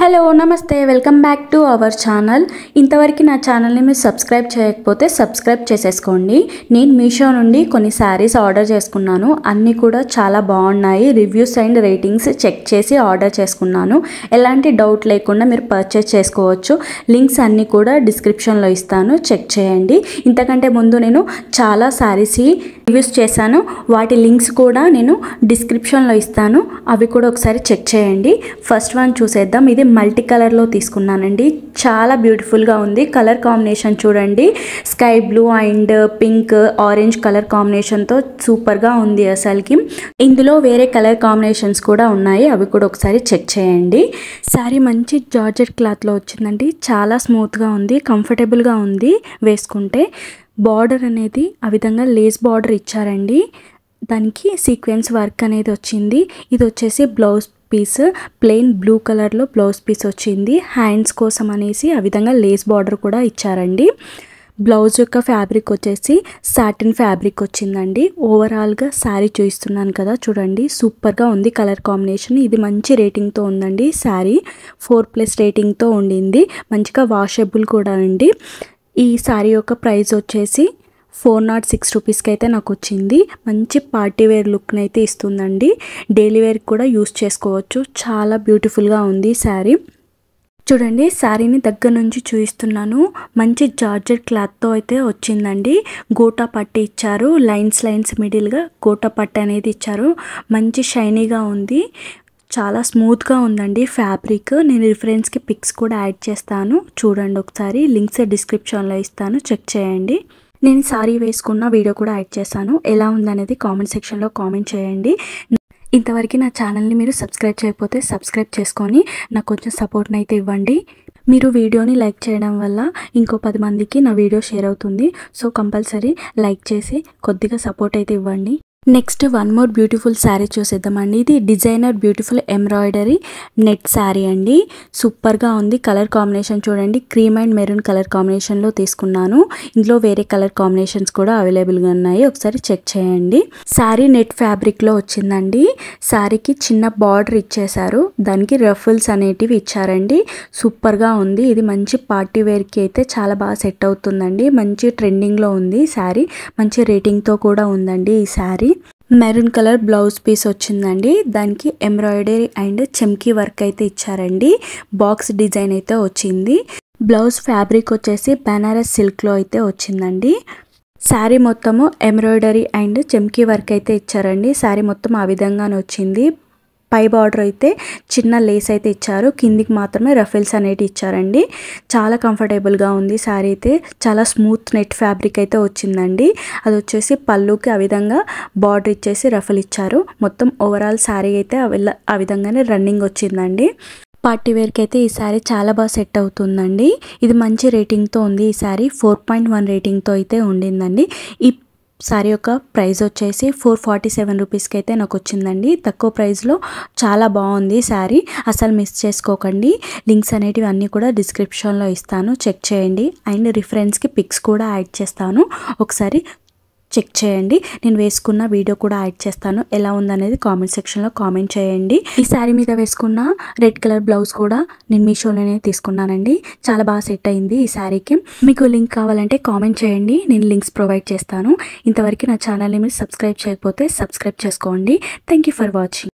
hello నమస్తే welcome back to our channel ఇంతవరకు నా ఛానల్ని మీరు సబ్స్క్రైబ్ చేయకపోతే సబ్స్క్రైబ్ చేసేసుకోండి నేను మీషో నుండి కొన్ని శారీస్ ఆర్డర్ చేసుకున్నాను అన్నీ కూడా చాలా బాగున్నాయి రివ్యూస్ అండ్ రేటింగ్స్ చెక్ చేసి ఆర్డర్ చేసుకున్నాను ఎలాంటి డౌట్ లేకుండా మీరు పర్చేస్ చేసుకోవచ్చు లింక్స్ అన్నీ కూడా డిస్క్రిప్షన్లో ఇస్తాను చెక్ చేయండి ఇంతకంటే ముందు నేను చాలా శారీస్ రివ్యూస్ చేశాను వాటి లింక్స్ కూడా నేను డిస్క్రిప్షన్లో ఇస్తాను అవి కూడా ఒకసారి చెక్ చేయండి ఫస్ట్ వన్ చూసేద్దాం ఇది మల్టీ కలర్లో తీసుకున్నానండి చాలా బ్యూటిఫుల్గా ఉంది కలర్ కాంబినేషన్ చూడండి sky blue and pink orange colour కాంబినేషన్తో సూపర్గా ఉంది అసలుకి ఇందులో వేరే కలర్ కాంబినేషన్స్ కూడా ఉన్నాయి అవి కూడా ఒకసారి చెక్ చేయండి శారీ మంచి జార్జెట్ క్లాత్లో వచ్చిందండి చాలా స్మూత్గా ఉంది కంఫర్టబుల్గా ఉంది వేసుకుంటే బార్డర్ అనేది ఆ విధంగా లేస్ బార్డర్ ఇచ్చారండి దానికి సీక్వెన్స్ వర్క్ అనేది వచ్చింది ఇది వచ్చేసి బ్లౌజ్ పీస్ ప్లెయిన్ బ్లూ కలర్లో బ్లౌజ్ పీస్ వచ్చింది హ్యాండ్స్ కోసం అనేసి ఆ విధంగా లేస్ బార్డర్ కూడా ఇచ్చారండి బ్లౌజ్ యొక్క ఫ్యాబ్రిక్ వచ్చేసి సాటిన్ ఫ్యాబ్రిక్ వచ్చిందండి ఓవరాల్గా శారీ చూస్తున్నాను కదా చూడండి సూపర్గా ఉంది కలర్ కాంబినేషన్ ఇది మంచి రేటింగ్తో ఉందండి శారీ ఫోర్ ప్లస్ రేటింగ్తో ఉండింది మంచిగా వాషబుల్ కూడా అండి ఈ శారీ యొక్క ప్రైస్ వచ్చేసి ఫోర్ నాట్ సిక్స్ రూపీస్కి అయితే నాకు వచ్చింది మంచి పార్టీ వేర్ లుక్ని అయితే ఇస్తుందండి డైలీ వేర్కి కూడా యూస్ చేసుకోవచ్చు చాలా బ్యూటిఫుల్గా ఉంది శారీ చూడండి శారీని దగ్గర నుంచి చూపిస్తున్నాను మంచి జార్జెట్ క్లాత్తో అయితే వచ్చిందండి గోటా పట్టి ఇచ్చారు లైన్స్ లైన్స్ మిడిల్గా గోటా పట్టి అనేది ఇచ్చారు మంచి షైనీగా ఉంది చాలా స్మూత్గా ఉందండి ఫ్యాబ్రిక్ నేను రిఫరెన్స్కి పిక్స్ కూడా యాడ్ చేస్తాను చూడండి ఒకసారి లింక్స్ డిస్క్రిప్షన్లో ఇస్తాను చెక్ చేయండి నేను సారీ వేసుకున్న వీడియో కూడా యాడ్ చేశాను ఎలా ఉందనేది కామెంట్ సెక్షన్లో కామెంట్ చేయండి ఇంతవరకు నా ఛానల్ని మీరు సబ్స్క్రైబ్ చేయకపోతే సబ్స్క్రైబ్ చేసుకొని నాకు కొంచెం సపోర్ట్ని అయితే ఇవ్వండి మీరు వీడియోని లైక్ చేయడం వల్ల ఇంకో పది మందికి నా వీడియో షేర్ అవుతుంది సో కంపల్సరీ లైక్ చేసి కొద్దిగా సపోర్ట్ అయితే ఇవ్వండి next one more beautiful sari చూసేద్దామండి ఇది designer beautiful embroidery net sari అండి సూపర్గా ఉంది కలర్ కాంబినేషన్ చూడండి క్రీమ్ అండ్ మెరూన్ కలర్ కాంబినేషన్లో తీసుకున్నాను ఇందులో వేరే కలర్ కాంబినేషన్స్ కూడా అవైలబుల్గా ఉన్నాయి ఒకసారి చెక్ చేయండి శారీ నెట్ ఫ్యాబ్రిక్లో వచ్చిందండి శారీకి చిన్న బార్డర్ ఇచ్చేశారు దానికి రఫుల్స్ అనేటివి ఇచ్చారండి సూపర్గా ఉంది ఇది మంచి పార్టీ వేర్కి అయితే చాలా బాగా సెట్ అవుతుందండి మంచి ట్రెండింగ్లో ఉంది శారీ మంచి రేటింగ్తో కూడా ఉందండి ఈ sari maroon colour blouse piece వచ్చిందండి దానికి ఎంబ్రాయిడరీ అండ్ చెమ్కీ వర్క్ అయితే ఇచ్చారండి బాక్స్ డిజైన్ అయితే వచ్చింది బ్లౌజ్ ఫ్యాబ్రిక్ వచ్చేసి బెనారస్ సిల్క్లో అయితే వచ్చిందండి శారీ మొత్తము ఎంబ్రాయిడరీ అండ్ చెమ్కీ వర్క్ అయితే ఇచ్చారండి శారీ మొత్తం ఆ విధంగానే వచ్చింది పై బార్డర్ అయితే చిన్న లేస్ అయితే ఇచ్చారు కిందికి మాత్రమే రఫెల్స్ అనేటి ఇచ్చారండి చాలా కంఫర్టబుల్గా ఉంది శారీ అయితే చాలా స్మూత్ నెట్ ఫ్యాబ్రిక్ అయితే వచ్చిందండి అది వచ్చేసి పళ్ళుకి ఆ విధంగా బార్డర్ ఇచ్చేసి రఫెల్ ఇచ్చారు మొత్తం ఓవరాల్ శారీ అయితే ఆ విధంగానే రన్నింగ్ వచ్చిందండి పార్టీ వేర్కి అయితే ఈ శారీ చాలా బాగా సెట్ అవుతుందండి ఇది మంచి రేటింగ్తో ఉంది ఈ శారీ ఫోర్ పాయింట్ వన్ రేటింగ్తో అయితే ఉండిందండి ఈ శారీ యొక్క ప్రైస్ వచ్చేసి ఫోర్ ఫార్టీ సెవెన్ రూపీస్కి అయితే నాకు వచ్చిందండి తక్కువ ప్రైస్లో చాలా బాగుంది శారీ అసలు మిస్ చేసుకోకండి లింక్స్ అనేటివి అన్నీ కూడా డిస్క్రిప్షన్లో ఇస్తాను చెక్ చేయండి అండ్ రిఫరెన్స్కి పిక్స్ కూడా యాడ్ చేస్తాను ఒకసారి చెక్ చేయండి నేను వేసుకున్న వీడియో కూడా యాడ్ చేస్తాను ఎలా ఉందనేది కామెంట్ సెక్షన్లో కామెంట్ చేయండి ఈ శారీ మీద వేసుకున్న రెడ్ కలర్ బ్లౌజ్ కూడా నేను మీషోలోనే తీసుకున్నానండి చాలా బాగా సెట్ అయింది ఈ శారీకి మీకు లింక్ కావాలంటే కామెంట్ చేయండి నేను లింక్స్ ప్రొవైడ్ చేస్తాను ఇంతవరకు నా ఛానల్ని మీరు సబ్స్క్రైబ్ చేయకపోతే సబ్స్క్రైబ్ చేసుకోండి థ్యాంక్ ఫర్ వాచింగ్